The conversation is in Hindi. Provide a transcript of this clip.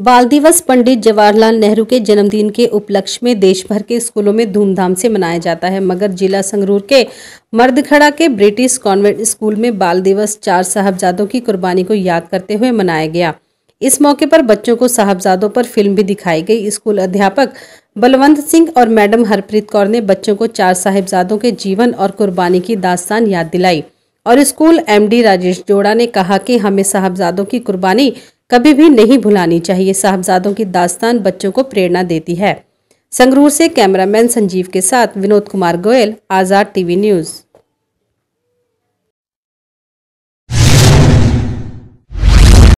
बाल दिवस पंडित जवाहरलाल नेहरू के जन्मदिन के उपलक्ष्य में देश भर के स्कूलों में धूमधाम से मनाया जाता है मगर जिला संगरूर के मर्दखड़ा के ब्रिटिश कॉन्वेंट स्कूल में बाल दिवस चार साहबजादों की कुर्बानी को याद करते हुए मनाया गया इस मौके पर बच्चों को साहबजादों पर फिल्म भी दिखाई गई स्कूल अध्यापक बलवंत सिंह और मैडम हरप्रीत कौर ने बच्चों को चार साहिबजादों के जीवन और कुर्बानी की दास्तान याद दिलाई और स्कूल एमडी राजेश जोड़ा ने कहा कि हमें साहबजादों की कुर्बानी कभी भी नहीं भुलानी चाहिए साहबजादों की दास्तान बच्चों को प्रेरणा देती है संगरूर से कैमरामैन संजीव के साथ विनोद कुमार गोयल आज़ाद टीवी न्यूज़